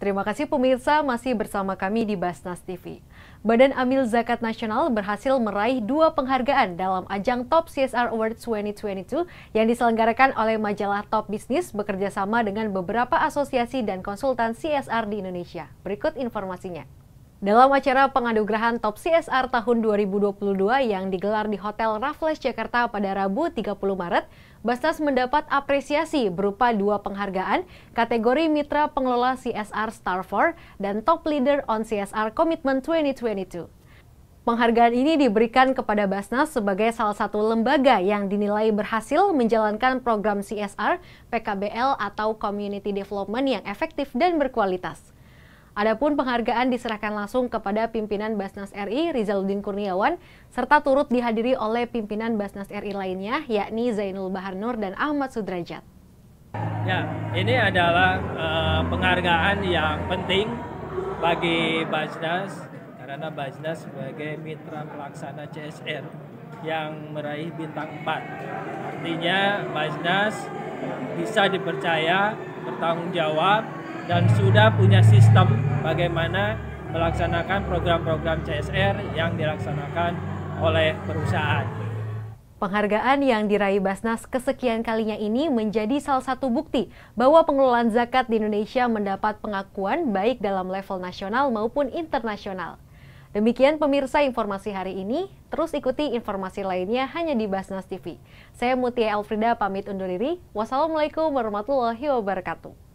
Terima kasih pemirsa masih bersama kami di Basnas TV. Badan Amil Zakat Nasional berhasil meraih dua penghargaan dalam ajang Top CSR Awards 2022 yang diselenggarakan oleh majalah Top Bisnis bekerjasama dengan beberapa asosiasi dan konsultan CSR di Indonesia. Berikut informasinya. Dalam acara penganugerahan Top CSR tahun 2022 yang digelar di Hotel Raffles Jakarta pada Rabu 30 Maret, Basnas mendapat apresiasi berupa dua penghargaan kategori Mitra Pengelola CSR Star 4 dan Top Leader on CSR Commitment 2022. Penghargaan ini diberikan kepada Basnas sebagai salah satu lembaga yang dinilai berhasil menjalankan program CSR, PKBL atau Community Development yang efektif dan berkualitas. Adapun penghargaan diserahkan langsung kepada pimpinan Basnas RI Rizaluddin Kurniawan serta turut dihadiri oleh pimpinan Basnas RI lainnya yakni Zainul Baharnur dan Ahmad Sudrajat. Ya, ini adalah uh, penghargaan yang penting bagi Basnas karena Basnas sebagai mitra pelaksana CSR yang meraih bintang 4. Artinya Basnas bisa dipercaya bertanggung jawab dan sudah punya sistem bagaimana melaksanakan program-program CSR yang dilaksanakan oleh perusahaan. Penghargaan yang diraih Basnas kesekian kalinya ini menjadi salah satu bukti bahwa pengelolaan zakat di Indonesia mendapat pengakuan baik dalam level nasional maupun internasional. Demikian pemirsa informasi hari ini. Terus ikuti informasi lainnya hanya di Basnas TV. Saya Mutia Elfrida pamit undur diri. Wassalamualaikum warahmatullahi wabarakatuh.